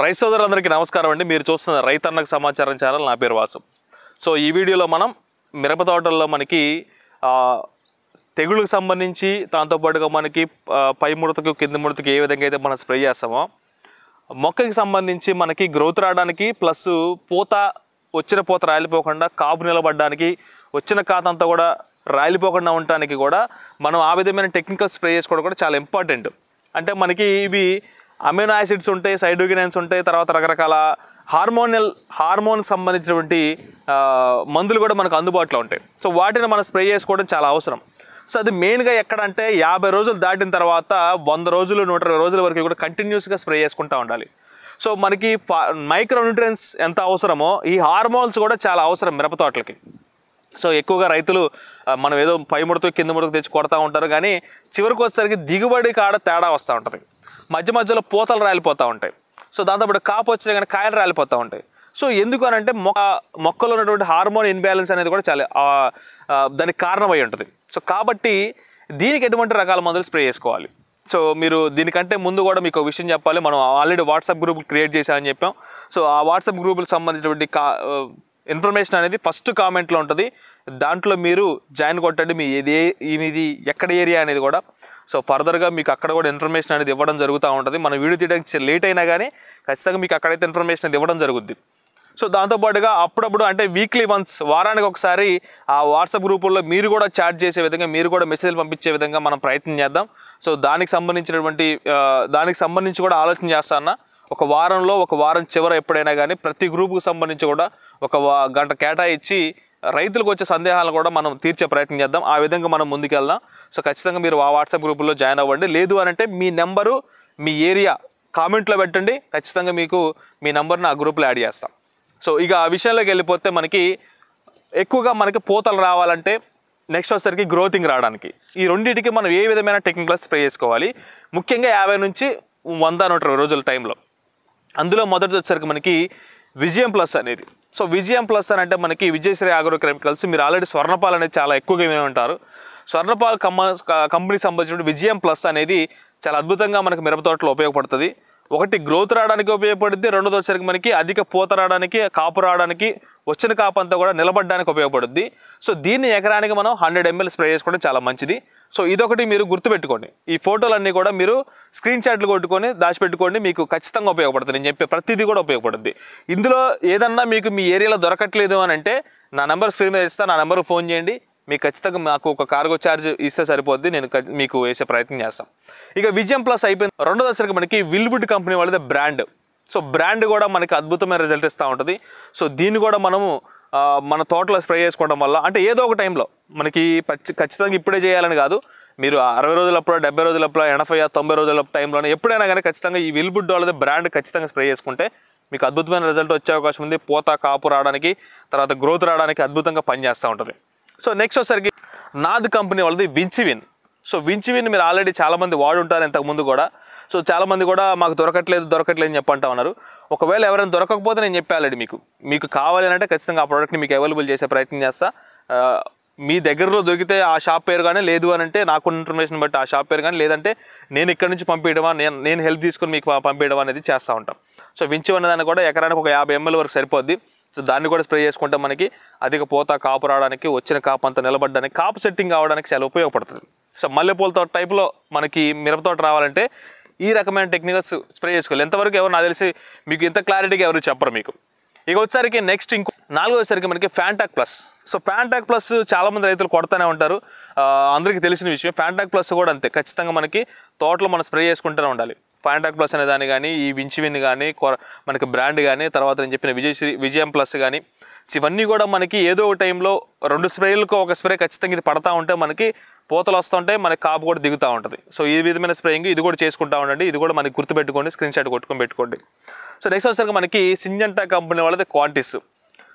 rice సోదరులందరికీ నమస్కారం అండి మీరు చూస్తున్న రైతన్నకు సమాచారం ఛానల్ నా పేరు వాసు సో ఈ వీడియోలో మనం మిరప తోటల్లో మనకి తెగుళ్ళకు సంబంధించి దాంతోపాటుగా మనకి పై ముడతకు కింది ముడతకు ఏ విధంగా అయితే మనం స్ప్రే చేస్తామో మొక్కకి సంబంధించి మనకి గ్రోత్ రావడానికి ప్లస్ పూత వచ్చిన పూత రాలిపోకుండా కాపు నిలబడడానికి వచ్చిన కాతంతా కూడా రాలిపోకుండా ఉండటానికి కూడా మనం ఆ విధమైన టెక్నికల్ స్ప్రే చేసుకోవడం కూడా చాలా ఇంపార్టెంట్ అంటే మనకి ఇవి అమినో యాసిడ్స్ ఉంటాయి సైడోగినైన్స్ ఉంటాయి తర్వాత రకరకాల హార్మోనియల్ హార్మోన్ సంబంధించినటువంటి మందులు కూడా మనకు అందుబాటులో ఉంటాయి సో వాటిని మనం స్ప్రే చేసుకోవడం చాలా అవసరం సో అది మెయిన్గా ఎక్కడంటే యాభై రోజులు దాటిన తర్వాత వంద రోజులు నూట ఇరవై రోజుల వరకు కూడా కంటిన్యూస్గా స్ప్రే చేసుకుంటూ ఉండాలి సో మనకి ఫా మైక్రోన్యూట్రియన్స్ ఎంత అవసరమో ఈ హార్మోన్స్ కూడా చాలా అవసరం మిరపతోటలకి సో ఎక్కువగా రైతులు మనం ఏదో పై ముడత కింద ముడత తెచ్చి కొడతా ఉంటారు కానీ చివరికి వచ్చేసరికి దిగుబడి కాడ తేడా వస్తూ ఉంటుంది మధ్య మధ్యలో పూతలు రాలిపోతూ ఉంటాయి సో దాంతో ఇప్పుడు కాపు వచ్చినా కానీ కాయలు రాలిపోతూ ఉంటాయి సో ఎందుకు అని అంటే మొక్క మొక్కలో ఉన్నటువంటి హార్మోన్ ఇన్బ్యాలెన్స్ అనేది కూడా చాలా దానికి కారణమై ఉంటుంది సో కాబట్టి దీనికి ఎటువంటి రకాల మందులు స్ప్రే చేసుకోవాలి సో మీరు దీనికంటే ముందు కూడా మీకు ఒక విషయం చెప్పాలి మనం ఆల్రెడీ వాట్సాప్ గ్రూప్ క్రియేట్ చేశామని చెప్పాం సో ఆ వాట్సాప్ గ్రూపులకు సంబంధించినటువంటి కా ఇన్ఫర్మేషన్ అనేది ఫస్ట్ కామెంట్లో ఉంటుంది దాంట్లో మీరు జాయిన్ కొట్టండి మీ ఏది ఇది ఎక్కడ ఏరియా అనేది కూడా సో ఫర్దర్గా మీకు అక్కడ కూడా ఇన్ఫర్మేషన్ అనేది ఇవ్వడం జరుగుతూ ఉంటుంది మనం వీడియో తీయడానికి లేట్ అయినా కానీ ఖచ్చితంగా మీకు అక్కడైతే ఇన్ఫర్మేషన్ అనేది ఇవ్వడం జరుగుద్ది సో దాంతోపాటుగా అప్పుడప్పుడు అంటే వీక్లీ వన్స్ వారానికి ఒకసారి ఆ వాట్సాప్ గ్రూపుల్లో మీరు కూడా చాట్ చేసే విధంగా మీరు కూడా మెసేజ్లు పంపించే విధంగా మనం ప్రయత్నం చేద్దాం సో దానికి సంబంధించినటువంటి దానికి సంబంధించి కూడా ఆలోచన చేస్తా ఒక వారంలో ఒక వారం చివర ఎప్పుడైనా కానీ ప్రతి గ్రూప్కు సంబంధించి కూడా ఒక గంట కేటాయించి రైతులకు వచ్చే సందేహాలు కూడా మనం తీర్చే ప్రయత్నం చేద్దాం ఆ విధంగా మనం ముందుకెళ్దాం సో ఖచ్చితంగా మీరు ఆ వాట్సాప్ గ్రూపుల్లో జాయిన్ అవ్వండి లేదు అనంటే మీ నెంబరు మీ ఏరియా కామెంట్లో పెట్టండి ఖచ్చితంగా మీకు మీ నెంబర్ని ఆ గ్రూప్లో యాడ్ చేస్తాం సో ఇక ఆ విషయంలోకి వెళ్ళిపోతే మనకి ఎక్కువగా మనకి పూతలు రావాలంటే నెక్స్ట్ వచ్చేసరికి గ్రోతింగ్ రావడానికి ఈ రెండింటికి మనం ఏ విధమైన టెక్నికల్స్ ప్లే చేసుకోవాలి ముఖ్యంగా యాభై నుంచి వంద నూట రోజుల టైంలో అందులో మొదటి వచ్చేసరికి మనకి విజయం ప్లస్ అనేది సో విజయం ప్లస్ అని అంటే మనకి విజయశ్రీ ఆగ్రో కెమికల్స్ మీరు ఆల్రెడీ స్వర్ణపాలు అనేది చాలా ఎక్కువగా వినే ఉంటారు స్వర్ణపాల్ కంపెనీకి సంబంధించిన విజయం ప్లస్ అనేది చాలా అద్భుతంగా మనకు మిరప తోటలో ఉపయోగపడుతుంది ఒకటి గ్రోత్ రావడానికి ఉపయోగపడుద్ది రెండోది వచ్చరికి మనకి అధిక పూత రావడానికి కాపు రావడానికి వచ్చిన కాపు అంతా కూడా నిలబడడానికి ఉపయోగపడుద్ది సో దీన్ని ఎకరానికి మనం హండ్రెడ్ ఎంఎల్ స్ప్రే చేసుకోవడం చాలా మంచిది సో ఇదొకటి మీరు గుర్తుపెట్టుకోండి ఈ ఫోటోలన్నీ కూడా మీరు స్క్రీన్ షాట్లు కొట్టుకొని దాచిపెట్టుకోండి మీకు ఖచ్చితంగా ఉపయోగపడుతుంది నేను చెప్పే ప్రతిదీ కూడా ఉపయోగపడుద్ది ఇందులో ఏదన్నా మీకు మీ ఏరియాలో దొరకట్లేదు అని అంటే నా నెంబర్ స్క్రీన్ మీద ఇస్తాను నా నెంబర్కి ఫోన్ చేయండి మీకు ఖచ్చితంగా మాకు ఒక కార్గో ఛార్జ్ ఇస్తే సరిపోద్ది నేను మీకు వేసే ప్రయత్నం చేస్తాం ఇక విజయం ప్లస్ అయిపోయింది రెండో దశకు మనకి విల్వుడ్ కంపెనీ వాళ్ళది బ్రాండ్ సో బ్రాండ్ కూడా మనకి అద్భుతమైన రిజల్ట్ ఇస్తూ ఉంటుంది సో దీన్ని కూడా మనము మన తోటలో స్ప్రే చేసుకోవడం వల్ల అంటే ఏదో ఒక టైంలో మనకి ఖచ్చితంగా ఇప్పుడే చేయాలని కాదు మీరు అరవై రోజులప్పుడు డెబ్బై రోజులప్పుడు ఎనభై తొంభై రోజుల టైంలో ఎప్పుడైనా కానీ ఖచ్చితంగా ఈ విల్బుడ్ వాళ్ళది బ్రాండ్ ఖచ్చితంగా స్ప్రే చేసుకుంటే మీకు అద్భుతమైన రిజల్ట్ వచ్చే అవకాశం ఉంది పోతా కాపు రావడానికి తర్వాత గ్రోత్ రావడానికి అద్భుతంగా పనిచేస్తూ ఉంటుంది సో నెక్స్ట్ వచ్చేసరికి నాద్ కంపెనీ వాళ్ళది వించివిన్ సో విన్ మీరు ఆల్రెడీ చాలామంది వాడుంటారు ఇంతకుముందు కూడా సో చాలామంది కూడా మాకు దొరకట్లేదు దొరకట్లేదు అని చెప్పంటా ఉన్నారు ఒకవేళ ఎవరైనా దొరకకపోతే నేను చెప్పి ఆల్రెడీ మీకు మీకు కావాలి అంటే ఖచ్చితంగా ఆ ప్రోడక్ట్ని మీకు అవైలబుల్ చేసే ప్రయత్నం చేస్తా మీ దగ్గరలో దొరికితే ఆ షాప్ పేరు కానీ లేదు అని అంటే నాకు ఇన్ఫర్మేషన్ బట్టి ఆ షాప్ పేరు కానీ లేదంటే నేను ఇక్కడ నుంచి పంపించడమా నేను నేను హెల్ప్ తీసుకొని మీకు పంపించడం అనేది చేస్తూ ఉంటాం సో వించి దాన్ని కూడా ఎకరానికి ఒక యాభై ఎంఎల్ వరకు సరిపోద్ది సో దాన్ని కూడా స్ప్రే చేసుకుంటే మనకి అధిక పోత కాపు రావడానికి వచ్చిన కాపు అంతా నిలబడడానికి కాపు సెట్టింగ్ అవడానికి చాలా ఉపయోగపడుతుంది సో మల్లెపూలతో టైప్లో మనకి మిరపతోట రావాలంటే ఈ రకమైన టెక్నికల్స్ స్ప్రే చేసుకోవాలి ఎంతవరకు ఎవరు నాకు తెలిసి మీకు ఇంత క్లారిటీగా ఎవరు చెప్పరు మీకు ఇక వచ్చేసరికి నెక్స్ట్ ఇంకో నాలుగోసరికి మనకి Fantac plus so Fantac plus చాలామంది రైతులు కొడతానే ఉంటారు అందరికీ తెలిసిన విషయం ఫ్యాంటాక్ ప్లస్ కూడా అంతే ఖచ్చితంగా మనకి తోటలో మనం స్ప్రే చేసుకుంటూనే ఉండాలి ఫ్యాంటాక్ ప్లస్ అనే దాన్ని కానీ ఈ వించి విన్ కానీ మనకి బ్రాండ్ కానీ తర్వాత నేను చెప్పిన విజయశ్రీ విజయం ప్లస్ కానీ ఇవన్నీ కూడా మనకి ఏదో ఒక టైంలో రెండు స్ప్రేలకు ఒక స్ప్రే ఖచ్చితంగా ఇది పడతా ఉంటే మనకి పోతలు వస్తుంటే మనకి కాపు కూడా దిగుతూ ఉంటుంది సో ఈ విధమైన స్ప్రేయింగ్ ఇది కూడా చేసుకుంటా ఉండండి ఇది కూడా మనకి గుర్తుపెట్టుకోండి స్క్రీన్ షాట్ కొట్టుకొని పెట్టుకోండి సో నెక్స్ట్ వచ్చేసరికి మనకి సింజంటా కంపెనీ వాళ్ళది క్వాంటిస్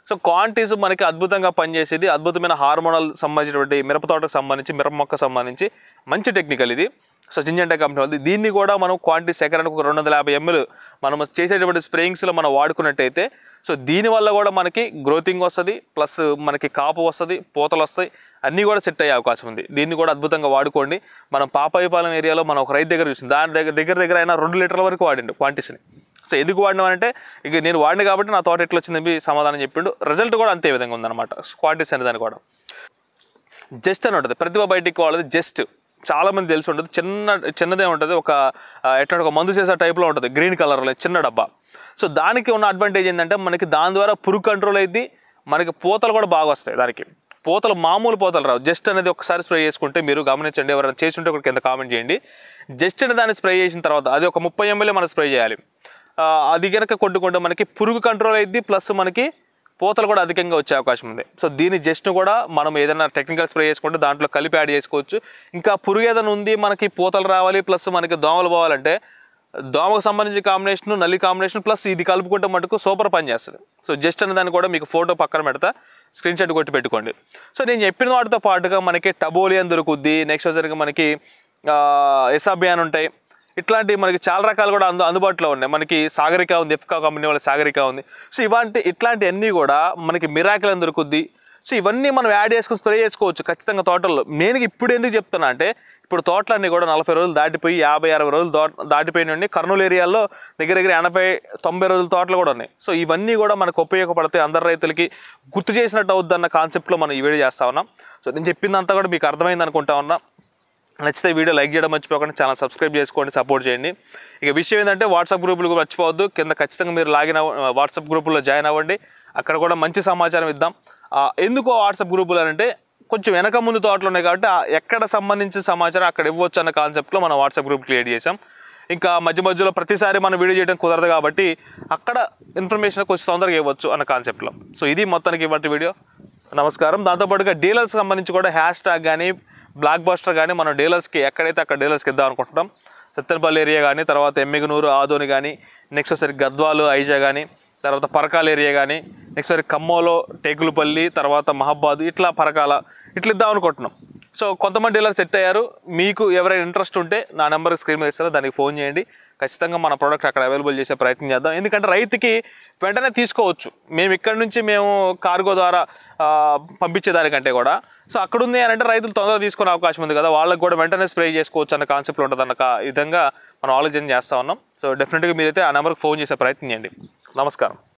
సో క్వాంటిస్ మనకి అద్భుతంగా పనిచేసేది అద్భుతమైన హార్మోనల్ సంబంధించినటువంటి మిరప తోటకు సంబంధించి మిరప మొక్క సంబంధించి మంచి టెక్నికల్ ఇది సో జింజెంటా కంపెనీ వాళ్ళది దీన్ని కూడా మనం క్వాంటిటీ సెకరానికి ఒక రెండు వందల యాభై ఎంఎల్ మనం చేసేటువంటి స్ప్రేయింగ్స్లో మనం వాడుకున్నట్టయితే సో దీనివల్ల కూడా మనకి గ్రోతింగ్ వస్తుంది ప్లస్ మనకి కాపు వస్తుంది పూతలు వస్తాయి అన్నీ కూడా సెట్ అయ్యే అవకాశం ఉంది దీన్ని కూడా అద్భుతంగా వాడుకోండి మనం పాపాయిపాలెం ఏరియాలో మనం ఒక రైతు దగ్గర చూసింది దాని దగ్గర దగ్గర దగ్గర అయినా రెండు లీటర్ల వరకు వాడండి క్వాంటిటీస్ని సో ఎందుకు వాడినావు అంటే ఇక నేను వాడిన కాబట్టి నా తోట ఎట్లా వచ్చింది సమాధానం చెప్పిండు రిజల్ట్ కూడా అంతే విధంగా ఉందన్నమాట క్వాలిటీస్ అనే దాని కూడా జస్ట్ అని ఉంటుంది ప్రతిభ బయటికి వాళ్ళది జస్ట్ చాలామంది తెలిసి ఉంటుంది చిన్న చిన్నదే ఉంటుంది ఒక ఎట్లా ఒక మందు చేసే టైప్లో ఉంటుంది గ్రీన్ కలర్లో చిన్న డబ్బా సో దానికి ఉన్న అడ్వాంటేజ్ ఏంటంటే మనకి దాని ద్వారా పురుగు కంట్రోల్ అయింది మనకి పూతలు కూడా బాగా వస్తాయి దానికి పూతలు మామూలు పూతలు రావు జస్ట్ అనేది ఒకసారి స్ప్రే చేసుకుంటే మీరు గమనించండి ఎవరైనా చేసి ఉంటే ఒక కింద కామెంట్ చేయండి జస్ట్ అనే దాన్ని స్ప్రే చేసిన తర్వాత అది ఒక ముప్పై ఎంఎల్ఏ మనం స్ప్రే చేయాలి అది కనుక కొట్టుకుంటే మనకి పురుగు కంట్రోల్ అయింది ప్లస్ మనకి పూతలు కూడా అధికంగా వచ్చే అవకాశం ఉంది సో దీని జస్ట్ కూడా మనం ఏదైనా టెక్నికల్ స్ప్రే చేసుకుంటే దాంట్లో కలిపి యాడ్ చేసుకోవచ్చు ఇంకా పురుగు ఏదైనా ఉంది మనకి పూతలు రావాలి ప్లస్ మనకి దోమలు పోవాలంటే దోమకు సంబంధించిన కాంబినేషన్ నల్లి కాంబినేషన్ ప్లస్ ఇది కలుపుకుంటే మటుకు సూపర్ పని చేస్తుంది సో జస్ట్ అనే దాన్ని కూడా మీకు ఫోటో పక్కన పెడతా స్క్రీన్ షాట్ కొట్టి పెట్టుకోండి సో నేను చెప్పిన వాటితో పాటుగా మనకి టబోలియన్ దొరుకుద్ది నెక్స్ట్ వచ్చరికి మనకి అభియాన్ ఉంటాయి ఇట్లాంటి మనకి చాలా రకాలు కూడా అందు అందుబాటులో ఉన్నాయి మనకి సాగరిక ఉంది ఎఫ్కా కంపెనీ వాళ్ళ సాగరిక ఉంది సో ఇవంటి ఇట్లాంటివన్నీ కూడా మనకి మిరాకిల్ దొరుకుద్ది సో ఇవన్నీ మనం యాడ్ చేసుకుని స్ప్రే చేసుకోవచ్చు ఖచ్చితంగా తోటల్లో నేను ఇప్పుడు ఎందుకు చెప్తున్నా అంటే ఇప్పుడు తోటలన్నీ కూడా నలభై రోజులు దాటిపోయి యాభై అరవై రోజులు దో దాటిపోయినండి కర్నూలు ఏరియాలో దగ్గర దగ్గర ఎనభై తొంభై రోజుల తోటలు కూడా ఉన్నాయి సో ఇవన్నీ కూడా మనకు ఉపయోగపడతాయి అందరు రైతులకి గుర్తు చేసినట్టు అవుద్దన్న కాన్సెప్ట్లో మనం ఈ వీడియో చేస్తా ఉన్నాం సో నేను చెప్పిందంతా కూడా మీకు అర్థమైంది అనుకుంటా ఉన్నా నచ్చితే వీడియో లైక్ చేయడం మర్చిపోకుండా ఛానల్ సబ్స్క్రైబ్ చేసుకోండి సపోర్ట్ చేయండి ఇక విషయం ఏంటంటే వాట్సాప్ గ్రూపులు మర్చిపోవద్దు కింద ఖచ్చితంగా మీరు లాగిన్ వాట్సాప్ గ్రూపుల్లో జాయిన్ అవ్వండి అక్కడ కూడా మంచి సమాచారం ఇద్దాం ఎందుకు వాట్సాప్ గ్రూపులు అంటే కొంచెం వెనక ముందు తోటలు ఉన్నాయి కాబట్టి ఎక్కడ సంబంధించిన సమాచారం అక్కడ ఇవ్వచ్చు అన్న కాన్సెప్ట్లో మనం వాట్సాప్ గ్రూప్ క్రియేట్ చేసాం ఇంకా మధ్య మధ్యలో ప్రతిసారి మనం వీడియో చేయడం కుదరదు కాబట్టి అక్కడ ఇన్ఫర్మేషన్ కొంచెం తొందరగా ఇవ్వచ్చు అన్న కాన్సెప్ట్లో సో ఇది మొత్తానికి ఇవ్వండి వీడియో నమస్కారం దాంతోపాటుగా డీలర్స్ సంబంధించి కూడా హ్యాష్ ట్యాగ్ కానీ బ్లాక్ బస్టర్ కానీ మనం డీలర్స్కి ఎక్కడైతే అక్కడ డీలర్స్కి ఇద్దాం అనుకుంటున్నాం సత్తెనపల్లి ఏరియా కానీ తర్వాత ఎమ్మిగనూరు ఆదోని కానీ నెక్స్ట్ ఒకసారి గద్వాలు ఐజా కానీ తర్వాత పరకాల ఏరియా కానీ నెక్స్ట్ ఒకసారి ఖమ్మంలో టేకులపల్లి తర్వాత మహబాద్ ఇట్లా పరకాల ఇట్లా ఇద్దాం అనుకుంటున్నాం సో కొంతమంది డీలర్స్ సెట్ అయ్యారు మీకు ఎవరైనా ఇంట్రెస్ట్ ఉంటే నా నెంబర్కి స్క్రీన్ మీద ఇస్తారో దానికి ఫోన్ చేయండి ఖచ్చితంగా మన ప్రోడక్ట్ అక్కడ అవైలబుల్ చేసే ప్రయత్నం చేద్దాం ఎందుకంటే రైతుకి వెంటనే తీసుకోవచ్చు మేము ఇక్కడ నుంచి మేము కార్గో ద్వారా పంపించేదానికంటే కూడా సో అక్కడ ఉంది అని అంటే రైతులు తొందరగా తీసుకునే అవకాశం ఉంది కదా వాళ్ళకి కూడా వెంటనే స్ప్రే చేసుకోవచ్చు అన్న కాన్సెప్ట్ ఉంటుంది అన్న విధంగా మనం ఆలోచన చేస్తూ ఉన్నాం సో డెఫినెట్గా మీరైతే ఆ నెంబర్కి ఫోన్ చేసే ప్రయత్నం చేయండి నమస్కారం